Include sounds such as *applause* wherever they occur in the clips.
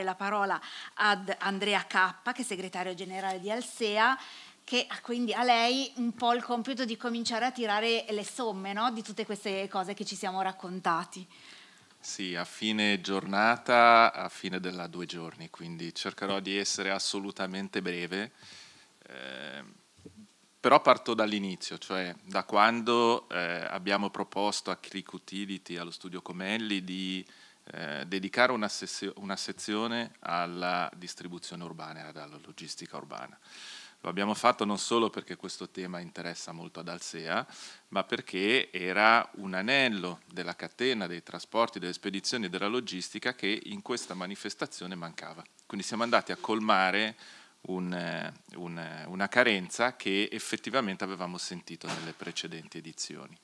la parola ad Andrea Cappa, che è segretario generale di Alsea, che quindi a lei un po' il compito di cominciare a tirare le somme no? di tutte queste cose che ci siamo raccontati. Sì, a fine giornata, a fine della due giorni, quindi cercherò di essere assolutamente breve. Eh, però parto dall'inizio, cioè da quando eh, abbiamo proposto a Cric Utility, allo studio Comelli, di eh, dedicare una, sessio, una, sezione alla distribuzione urbana, alla logistica urbana. Lo abbiamo fatto non solo perché questo tema interessa molto ad Alsea, ma perché era un anello della catena dei trasporti, delle spedizioni e della logistica che in questa manifestazione mancava. Quindi siamo andati a colmare un, eh, un, eh, una carenza che effettivamente avevamo sentito nelle precedenti edizioni.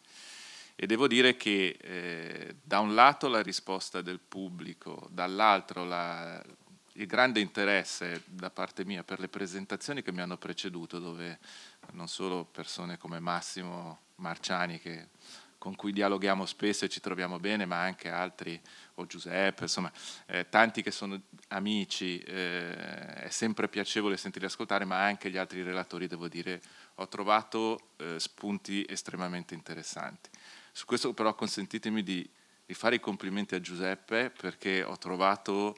E devo dire che eh, da un lato la risposta del pubblico, dall'altro la, il grande interesse da parte mia per le presentazioni che mi hanno preceduto, dove non solo persone come Massimo Marciani, che, con cui dialoghiamo spesso e ci troviamo bene, ma anche altri, o Giuseppe, insomma, eh, tanti che sono amici, eh, è sempre piacevole sentirli ascoltare, ma anche gli altri relatori, devo dire, ho trovato eh, spunti estremamente interessanti. Su questo però consentitemi di, di fare i complimenti a Giuseppe perché ho trovato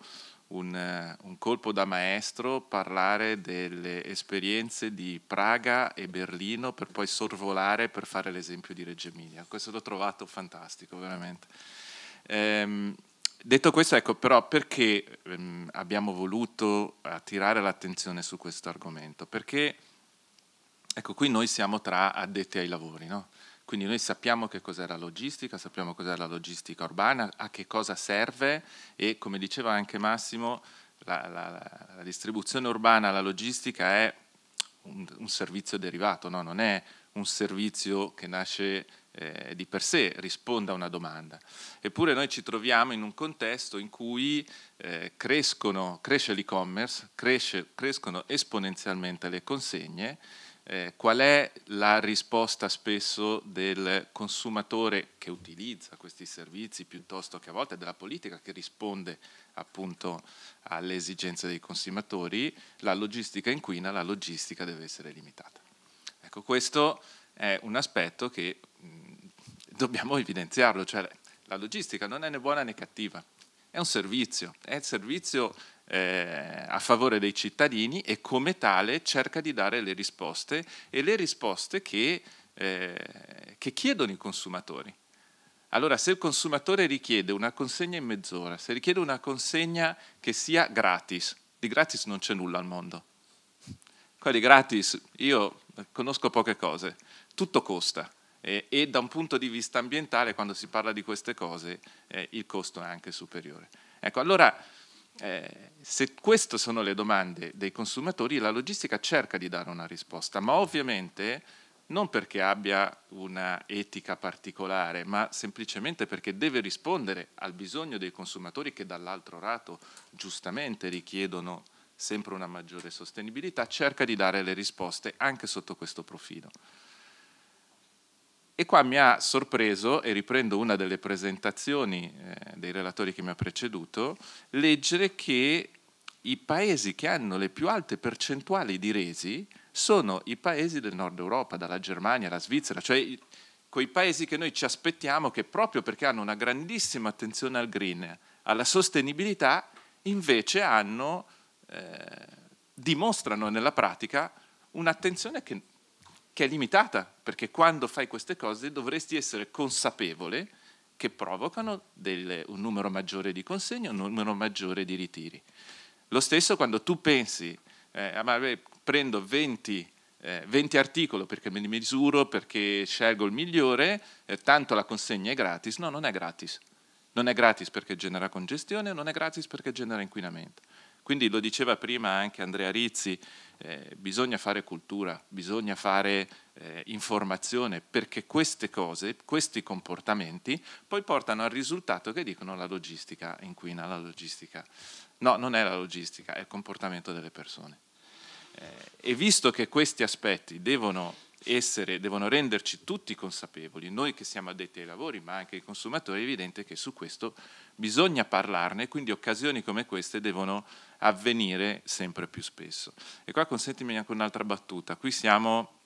un, eh, un, colpo da maestro parlare delle esperienze di Praga e Berlino per poi sorvolare per fare l'esempio di Reggio Emilia. Questo l'ho trovato fantastico, veramente. Ehm, detto questo, ecco però perché ehm, abbiamo voluto attirare l'attenzione su questo argomento? Perché ecco qui noi siamo tra addetti ai lavori, no? Quindi noi sappiamo che cos'è la logistica, sappiamo cos'è la logistica urbana, a che cosa serve e come diceva anche Massimo, la, la, la distribuzione urbana, la logistica è un, un servizio derivato, no? non è un servizio che nasce eh, di per sé risponda a una domanda. Eppure noi ci troviamo in un contesto in cui eh, crescono, cresce l'e-commerce, crescono esponenzialmente le consegne. Eh, qual è la risposta spesso del consumatore che utilizza questi servizi piuttosto che a volte della politica che risponde appunto alle esigenze dei consumatori? La logistica inquina, la logistica deve essere limitata. Ecco, questo è un aspetto che dobbiamo evidenziarlo, cioè la logistica non è né buona né cattiva, è un servizio, è il servizio eh, a favore dei cittadini e come tale cerca di dare le risposte e le risposte che, eh, che chiedono i consumatori. Allora, se il consumatore richiede una consegna in mezz'ora, se richiede una consegna che sia gratis, di gratis non c'è nulla al mondo. Qua di gratis io conosco poche cose, tutto costa eh, e da un punto di vista ambientale quando si parla di queste cose eh, il costo è anche superiore. Ecco, allora eh, se queste sono le domande dei consumatori, la logistica cerca di dare una risposta, ma ovviamente non perché abbia una etica particolare, ma semplicemente perché deve rispondere al bisogno dei consumatori che dall'altro lato giustamente richiedono sempre una maggiore sostenibilità, cerca di dare le risposte anche sotto questo profilo. E qua mi ha sorpreso, e riprendo una delle presentazioni eh, dei relatori che mi ha preceduto, leggere che i paesi che hanno le più alte percentuali di resi sono i paesi del nord Europa, dalla Germania alla Svizzera, cioè quei paesi che noi ci aspettiamo che proprio perché hanno una grandissima attenzione al green, alla sostenibilità, invece hanno, eh, dimostrano nella pratica un'attenzione che che è limitata, perché quando fai queste cose dovresti essere consapevole che provocano del, un numero maggiore di consegne, un numero maggiore di ritiri. Lo stesso quando tu pensi, eh, ah, ma beh, prendo 20 eh, 20 articoli perché me li misuro, perché scelgo il migliore, eh, tanto la consegna è gratis. No, non è gratis. Non è gratis perché genera congestione, non è gratis perché genera inquinamento. Quindi lo diceva prima anche Andrea Rizzi, eh, bisogna fare cultura, bisogna fare eh, informazione, perché queste cose, questi comportamenti poi portano al risultato che dicono la logistica inquina, la logistica. No, non è la logistica, è il comportamento delle persone. Eh, e visto che questi aspetti devono essere, devono renderci tutti consapevoli, noi che siamo addetti ai lavori, ma anche i consumatori, è evidente che su questo bisogna parlarne, quindi occasioni come queste devono avvenire sempre più spesso. E qua consentimi anche un'altra battuta, qui siamo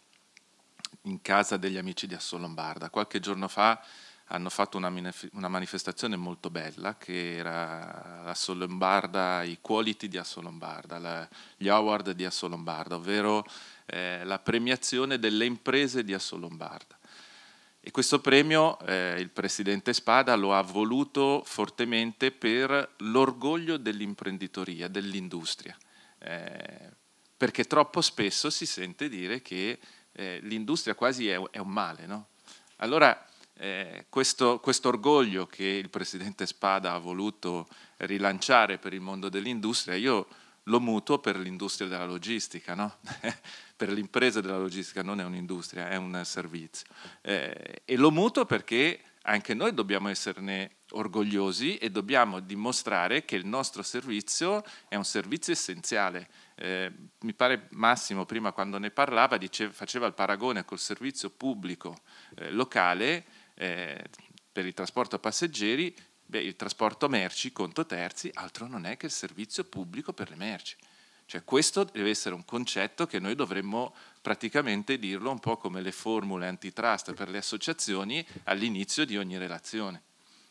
in casa degli amici di Assolombarda, qualche giorno fa hanno fatto una, una, manifestazione molto bella che era la Solombarda, i Quality di Asso Lombarda, la, gli Award di Asso Lombarda, ovvero eh, la premiazione delle imprese di Asso Lombarda. E questo premio eh, il presidente Spada lo ha voluto fortemente per l'orgoglio dell'imprenditoria, dell'industria, eh, perché troppo spesso si sente dire che eh, l'industria quasi è, è un male. No? Allora eh, questo, questo, orgoglio che il presidente Spada ha voluto rilanciare per il mondo dell'industria, io lo muto per l'industria della logistica, no? *laughs* per l'impresa della logistica non è un'industria, è un servizio. Eh, e lo muto perché anche noi dobbiamo esserne orgogliosi e dobbiamo dimostrare che il nostro servizio è un servizio essenziale. Eh, mi pare Massimo prima quando ne parlava dice, faceva il paragone col servizio pubblico eh, locale eh, per il trasporto passeggeri, beh, il trasporto merci, conto terzi, altro non è che il servizio pubblico per le merci. Cioè questo deve essere un concetto che noi dovremmo praticamente dirlo un po' come le formule antitrust per le associazioni all'inizio di ogni relazione.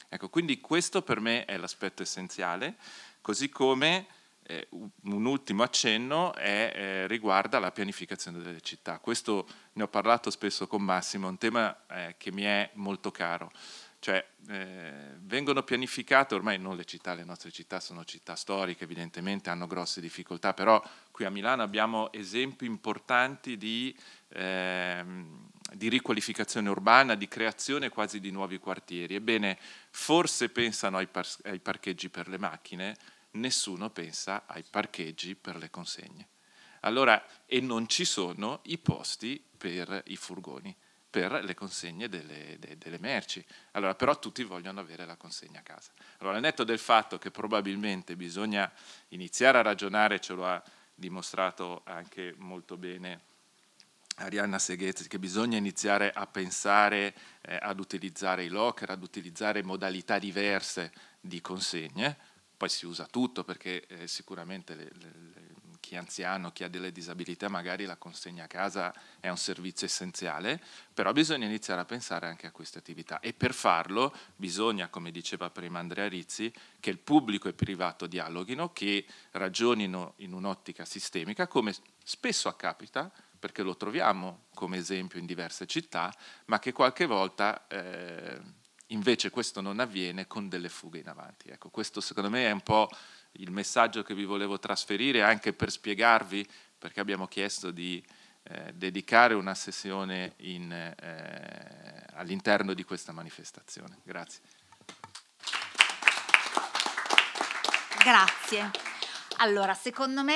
Ecco, quindi questo per me è l'aspetto essenziale, così come eh, un ultimo accenno è, eh, riguarda la pianificazione delle città. Questo ne ho parlato spesso con Massimo, è un tema eh, che mi è molto caro. Cioè, eh, vengono pianificate, ormai non le città, le nostre città sono città storiche, evidentemente hanno grosse difficoltà, però qui a Milano abbiamo esempi importanti di, ehm, di riqualificazione urbana, di creazione quasi di nuovi quartieri. Ebbene, forse pensano ai, par- ai parcheggi per le macchine, nessuno pensa ai parcheggi per le consegne. Allora, e non ci sono i posti per i furgoni, per le consegne delle, de, delle merci. Allora, però tutti vogliono avere la consegna a casa. Allora, netto del fatto che probabilmente bisogna iniziare a ragionare, ce lo ha dimostrato anche molto bene Arianna Seghezzi, che bisogna iniziare a pensare eh, ad utilizzare i locker, ad utilizzare modalità diverse di consegne, poi si usa tutto perché eh, sicuramente le, le, le, chi è anziano, chi ha delle disabilità magari la consegna a casa è un servizio essenziale, però bisogna iniziare a pensare anche a queste attività e per farlo bisogna, come diceva prima Andrea Rizzi, che il pubblico e il privato dialoghino, che ragionino in un'ottica sistemica come spesso accapita perché lo troviamo come esempio in diverse città, ma che qualche volta... Eh, invece questo non avviene con delle fughe in avanti. Ecco, questo secondo me è un po' il messaggio che vi volevo trasferire anche per spiegarvi perché abbiamo chiesto di eh, dedicare una sessione in, eh, all'interno di questa manifestazione. Grazie. Grazie. Allora, secondo me